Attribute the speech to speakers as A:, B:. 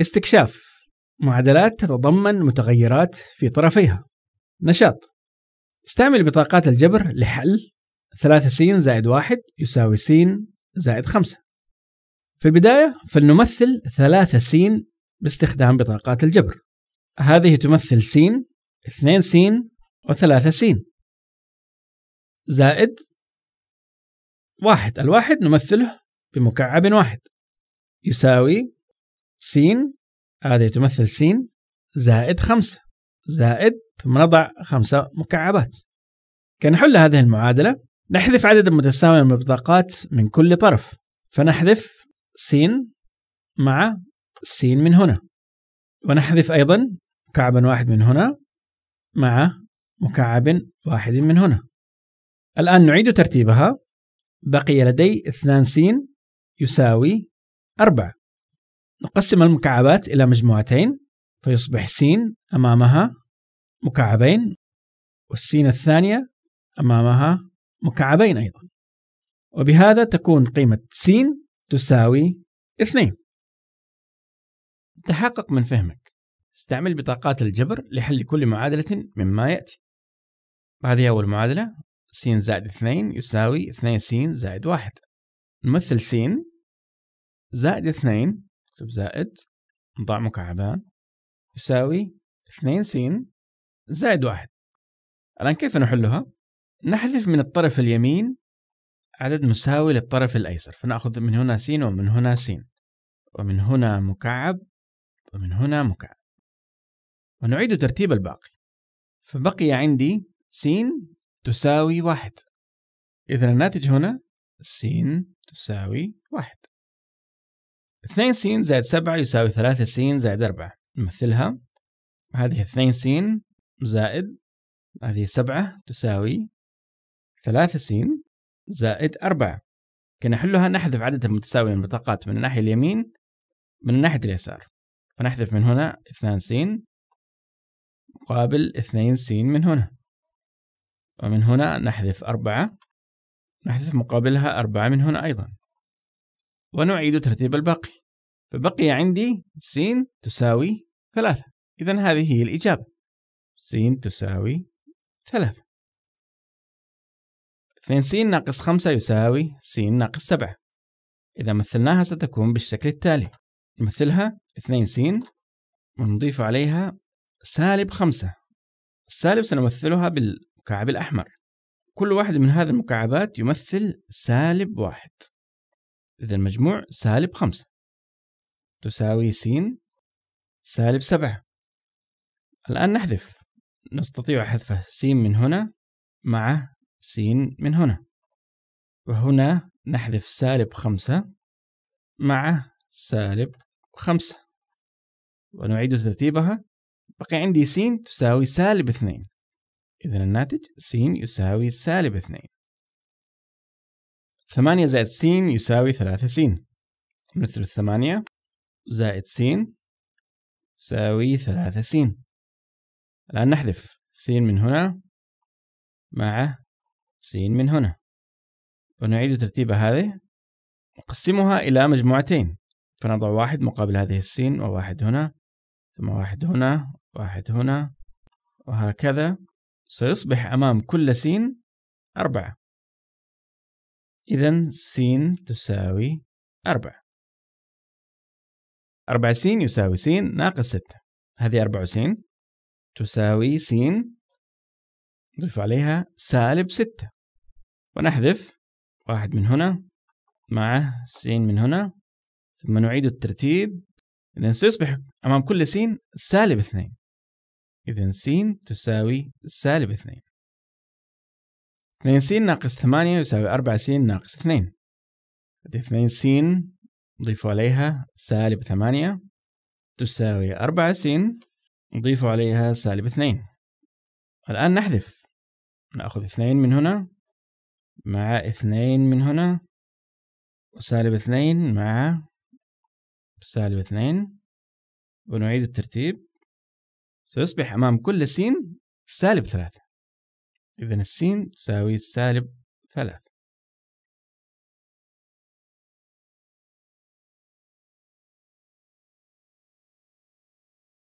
A: استكشاف معادلات تتضمن متغيرات في طرفيها نشاط استعمل بطاقات الجبر لحل 3 س زائد 1 يساوي س زائد 5 في البداية فلنمثل 3 س باستخدام بطاقات الجبر هذه تمثل س 2 س و3 س زائد واحد الواحد نمثله بمكعب واحد يساوي س هذه تمثل س زائد خمسة زائد ثم نضع خمسة مكعبات كنحل هذه المعادلة نحذف عددا متساويا من البطاقات من كل طرف فنحذف س مع س من هنا ونحذف أيضا مكعبا واحد من هنا مع مكعب واحد من هنا الآن نعيد ترتيبها بقي لدي 2 س يساوي أربعة نقسم المكعبات إلى مجموعتين فيصبح س أمامها مكعبين والسين الثانية أمامها مكعبين أيضا وبهذا تكون قيمة س تساوي اثنين تحقق من فهمك استعمل بطاقات الجبر لحل كل معادلة مما يأتي هذه أول معادلة س زائد اثنين يساوي اثنين س زائد واحد نمثل س زائد اثنين اكتب زائد نضع مكعبان يساوي اثنين س زائد واحد الآن كيف نحلها؟ نحذف من الطرف اليمين عدد مساوي للطرف الأيسر فنأخذ من هنا س ومن هنا س ومن هنا مكعب ومن هنا مكعب ونعيد ترتيب الباقي فبقي عندي س تساوي واحد إذا الناتج هنا س تساوي واحد اثنين س زائد سبعة يساوي ثلاثة س زائد أربعة نمثلها هذه اثنين س زائد هذه سبعة تساوي ثلاثة س زائد أربعة نحلها نحذف عدد المتساوي من البطاقات من الناحية اليمين من ناحية اليسار فنحذف من هنا اثنان س مقابل اثنين س من هنا ومن هنا نحذف أربعة نحذف مقابلها أربعة من هنا أيضا ونعيد ترتيب الباقي فبقي عندي س تساوي ثلاثة إذا هذه هي الإجابة س تساوي ثلاثة 2 س ناقص 5 يساوي س ناقص 7 إذا مثلناها ستكون بالشكل التالي نمثلها 2 س ونضيف عليها سالب 5 السالب سنمثلها بالمكعب الأحمر كل واحد من هذه المكعبات يمثل سالب واحد إذا المجموع سالب خمسة تساوي س سالب سبعة الآن نحذف نستطيع حذف س من هنا مع س من هنا وهنا نحذف سالب خمسة مع سالب خمسة ونعيد ترتيبها بقي عندي س تساوي سالب اثنين إذا الناتج س يساوي سالب اثنين ثمانية زائد س يساوي ثلاثة س مثل ثمانية زائد س يساوي ثلاثة س الآن نحذف س من هنا مع س من هنا ونعيد ترتيب هذه نقسمها إلى مجموعتين فنضع واحد مقابل هذه السين وواحد هنا ثم واحد هنا واحد هنا وهكذا سيصبح أمام كل س أربعة إذا س تساوي أربعة أربعة س يساوي س ناقص ستة هذه أربعة س تساوي س نضيف عليها سالب ستة ونحذف واحد من هنا مع س من هنا ثم نعيد الترتيب إذا سيصبح أمام كل س سالب اثنين إذا س تساوي سالب اثنين 2 س ناقص 8 يساوي 4 س ناقص 2 2 س نضيف عليها سالب 8 تساوي 4 س نضيف عليها سالب 2 الآن نحذف نأخذ 2 من هنا مع 2 من هنا وسالب 2 مع سالب 2 ونعيد الترتيب سيصبح أمام كل سين سالب ثلاثة إذا السين تساوي سالب ثلاثة